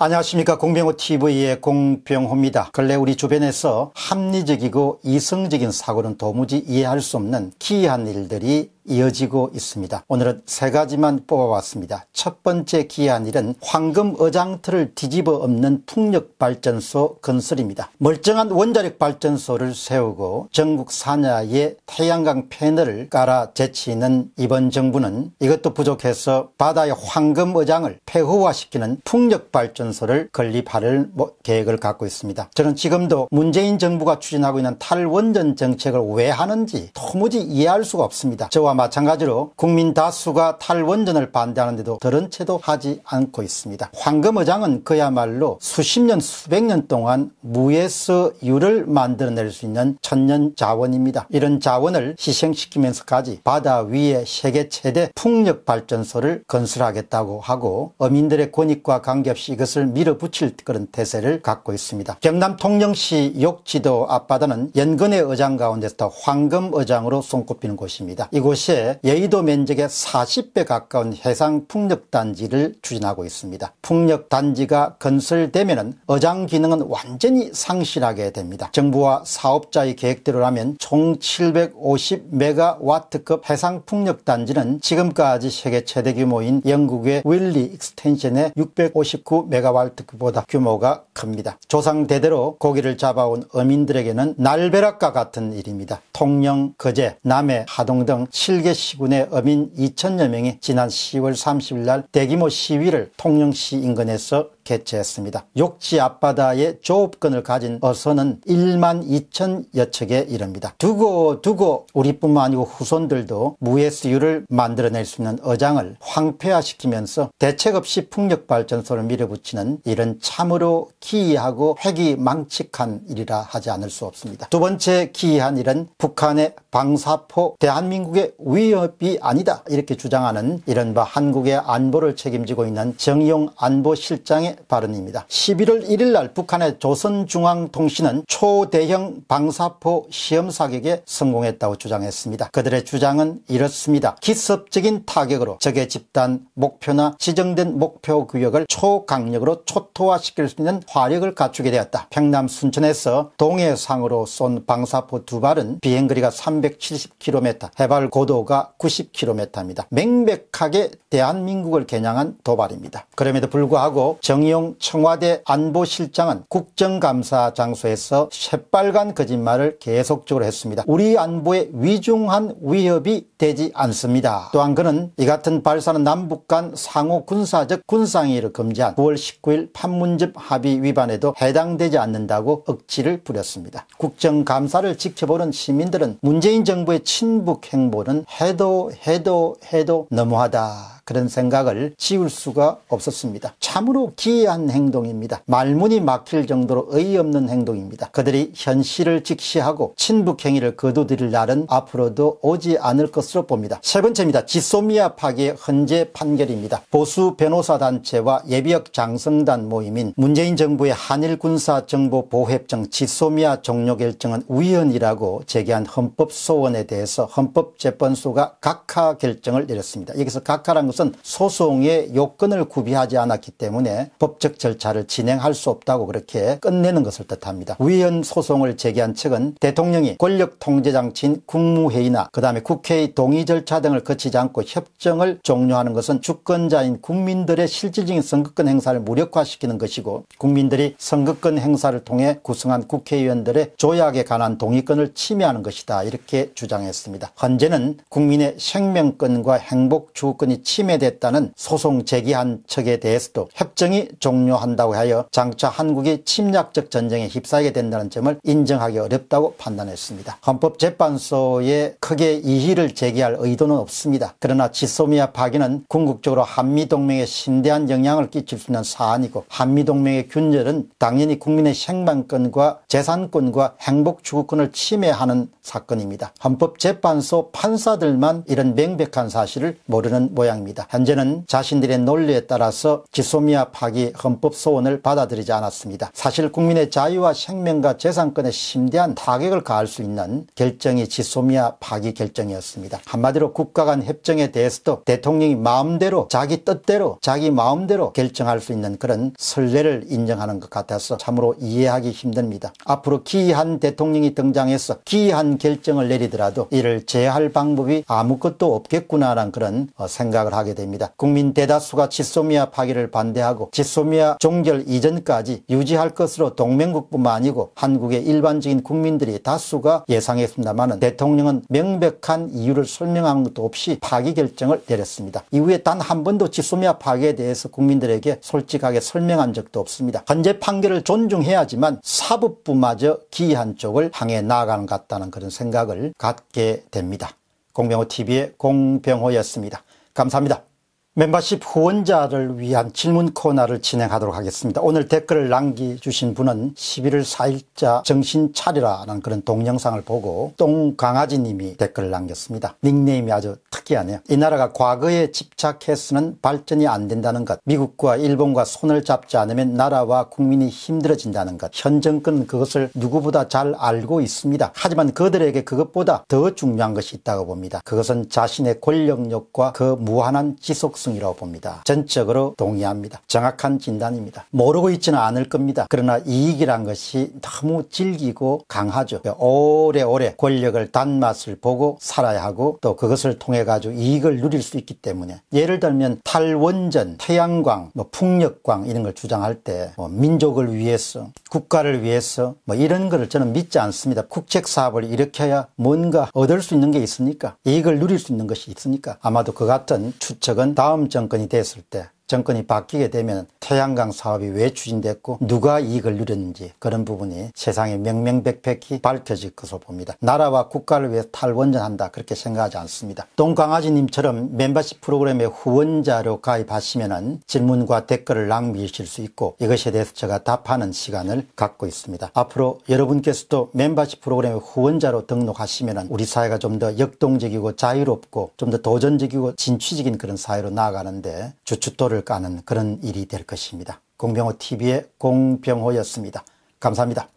안녕하십니까 공병호TV의 공병호입니다. 근래 우리 주변에서 합리적이고 이성적인 사고는 도무지 이해할 수 없는 기이한 일들이 이어지고 있습니다. 오늘은 세 가지만 뽑아왔습니다. 첫 번째 기한일은 황금 어장틀을 뒤집어 엎는 풍력발전소 건설입니다. 멀쩡한 원자력 발전소를 세우고 전국 산야에 태양광 패널을 깔아 제치는 이번 정부는 이것도 부족해서 바다의 황금 어장을 폐허화시키는 풍력발전소를 건립할 뭐 계획을 갖고 있습니다. 저는 지금도 문재인 정부가 추진하고 있는 탈원전 정책을 왜 하는지 도무지 이해할 수가 없습니다. 저와 마찬가지로 국민 다수가 탈원전을 반대하는데도 들은 채도 하지 않고 있습니다. 황금의장은 그야말로 수십 년 수백 년 동안 무에서 유를 만들어낼 수 있는 천년 자원입니다. 이런 자원을 희생시키면서까지 바다 위에 세계 최대 풍력 발전소를 건설하겠다고 하고 어민들의 권익과 관계없이 이것을 밀어붙일 그런 태세를 갖고 있습니다. 경남 통영시 욕지도 앞바다는 연근의 의장 가운데서 황금의장으로 손꼽히는 곳입니다. 이곳이 동시에 여의도 면적의 40배 가까운 해상 풍력단지를 추진하고 있습니다. 풍력단지가 건설되면 어장 기능은 완전히 상실하게 됩니다. 정부와 사업자의 계획대로라면 총 750메가와트급 해상 풍력단지는 지금까지 세계 최대 규모인 영국의 윌리 익스텐션의 659메가와트급보다 규모가 큽니다. 조상대대로 고기를 잡아온 어민들에게는 날벼락과 같은 일입니다. 통영, 거제, 남해, 하동 등 7개 시군의 어민 2천여 명이 지난 10월 30일 날 대규모 시위를 통영시 인근에서 개최했습니다. 욕지 앞바다에 조업권을 가진 어선은 1만 2천여 척에 이릅니다. 두고 두고 우리뿐만 아니고 후손들도 무해수유를 만들어낼 수 있는 어장을 황폐화시키면서 대책 없이 풍력발전소를 밀어붙이는 이런 참으로 기이하고 회기 망측한 일이라 하지 않을 수 없습니다. 두 번째 기이한 일은 북한의 방사포 대한민국의 위협이 아니다 이렇게 주장하는 이른바 한국의 안보를 책임지고 있는 정용 안보실장의 발언입니다. 11월 1일 날 북한의 조선중앙통신은 초대형 방사포 시험 사격에 성공했다고 주장했습니다. 그들의 주장은 이렇습니다. 기습적인 타격으로 적의 집단 목표나 지정된 목표 구역을 초강력으로 초토화시킬 수 있는 화력을 갖추게 되었다. 평남 순천에서 동해상으로 쏜 방사포 두 발은 비행거리가 370km, 해발 고도가 90km입니다. 맹백하게 대한민국을 겨냥한 도발입니다. 그럼에도 불구하고 정의 강용 청와대 안보실장은 국정감사 장소에서 새빨간 거짓말을 계속적으로 했습니다. 우리 안보에 위중한 위협이 되지 않습니다. 또한 그는 이 같은 발사는 남북 간 상호 군사적 군상위를 금지한 9월 19일 판문점 합의 위반에도 해당되지 않는다고 억지를 부렸습니다. 국정감사를 지켜보는 시민들은 문재인 정부의 친북 행보는 해도 해도 해도 너무하다. 그런 생각을 지울 수가 없었습니다. 참으로 기이한 행동입니다. 말문이 막힐 정도로 의없는 의 행동입니다. 그들이 현실을 직시하고 친북 행위를 거두들일 날은 앞으로도 오지 않을 것 것으로 봅니다. 세 번째입니다. 지소미아 파기의 헌재 판결입니다. 보수 변호사 단체와 예비역 장성단 모임인 문재인 정부의 한일 군사 정보 보호협정 지소미아 종료 결정은 위헌이라고 제기한 헌법 소원에 대해서 헌법재판소가 각하 결정을 내렸습니다. 여기서 각하란 것은 소송의 요건을 구비하지 않았기 때문에 법적 절차를 진행할 수 없다고 그렇게 끝내는 것을 뜻합니다. 위헌 소송을 제기한 측은 대통령이 권력 통제 장치인 국무회의나 그 다음에 국회의 동의 절차 등을 거치지 않고 협정을 종료하는 것은 주권자인 국민들의 실질적인 선거권 행사를 무력화시키는 것이고 국민들이 선거권 행사를 통해 구성한 국회의원들의 조약에 관한 동의권을 침해하는 것이다 이렇게 주장했습니다. 현재는 국민의 생명권과 행복 주권이 침해됐다는 소송 제기한 척에 대해서도 협정이 종료한다고 하여 장차 한국이 침략적 전쟁에 휩싸이게 된다는 점을 인정하기 어렵다고 판단했습니다. 헌법재판소에 크게 이의를 제기 재개할 의도는 없습니다. 그러나 지소미아 파기는 궁극적으로 한미동맹에 심대한 영향을 끼칠 수 있는 사안이고 한미동맹의 균열은 당연히 국민의 생명권과 재산권과 행복추구권을 침해하는 사건입니다. 헌법재판소 판사들만 이런 명백한 사실을 모르는 모양입니다. 현재는 자신들의 논리에 따라서 지소미아 파기 헌법 소원을 받아들이지 않았습니다. 사실 국민의 자유와 생명과 재산권에 심대한 타격을 가할 수 있는 결정이 지소미아 파기 결정이었습니다. 있습니다. 한마디로 국가 간 협정에 대해서도 대통령이 마음대로 자기 뜻대로 자기 마음대로 결정할 수 있는 그런 선례를 인정하는 것 같아서 참으로 이해하기 힘듭니다. 앞으로 기이한 대통령이 등장해서 기이한 결정을 내리더라도 이를 제할 방법이 아무것도 없겠구나라는 그런 어, 생각을 하게 됩니다. 국민 대다수가 지소미아 파기를 반대하고 지소미아 종결 이전까지 유지할 것으로 동맹국뿐만 아니고 한국의 일반적인 국민들이 다수가 예상했습니다만 대통령은 명백한 이유를 설명한 것도 없이 파기 결정을 내렸습니다. 이후에 단 한 번도 지소미아 파기에 대해서 국민들에게 솔직하게 설명한 적도 없습니다. 현재 판결을 존중해야지만 사법부마저 기이한 쪽을 향해 나아가는 것 같다는 그런 생각을 갖게 됩니다. 공병호TV의 공병호였습니다. 감사합니다. 멤버십 후원자를 위한 질문 코너를 진행하도록 하겠습니다. 오늘 댓글을 남겨주신 분은 11월 4일자 정신 차리라는 그런 동영상을 보고 똥강아지님이 댓글을 남겼습니다. 닉네임이 아주 특이하네요. 이 나라가 과거에 집착해서는 발전이 안 된다는 것, 미국과 일본과 손을 잡지 않으면 나라와 국민이 힘들어진다는 것, 현 정권은 그것을 누구보다 잘 알고 있습니다. 하지만 그들에게 그것보다 더 중요한 것이 있다고 봅니다. 그것은 자신의 권력력과 그 무한한 지속성 가능성이라고 봅니다. 전적으로 동의합니다. 정확한 진단입니다. 모르고 있지는 않을 겁니다. 그러나 이익이란 것이 너무 질기고 강하죠. 오래오래 권력을 단맛을 보고 살아야 하고 또 그것을 통해 가지고 이익을 누릴 수 있기 때문에 예를 들면 탈원전, 태양광, 뭐 풍력광 이런 걸 주장할 때 뭐 민족을 위해서 국가를 위해서 뭐 이런 거를 저는 믿지 않습니다. 국책 사업을 일으켜야 뭔가 얻을 수 있는 게 있으니까 이익을 누릴 수 있는 것이 있으니까 아마도 그 같은 추측은 다 다음 정권이 됐을 때 정권이 바뀌게 되면 태양광 사업이 왜 추진됐고 누가 이익을 누렸는지 그런 부분이 세상에 명명백백히 밝혀질 것으로 봅니다. 나라와 국가를 위해 탈원전한다 그렇게 생각하지 않습니다. 똥강아지님처럼 멤버십 프로그램의 후원자로 가입하시면 은 질문과 댓글을 낭비하실 수 있고 이것에 대해서 제가 답하는 시간을 갖고 있습니다. 앞으로 여러분께서도 멤버십 프로그램의 후원자로 등록하시면 우리 사회가 좀 더 역동적이고 자유롭고 좀 더 도전적이고 진취적인 그런 사회로 나아가는데 주춧돌을 썰을 까는 그런 일이 될 것입니다. 공병호 TV의 공병호였습니다. 감사합니다.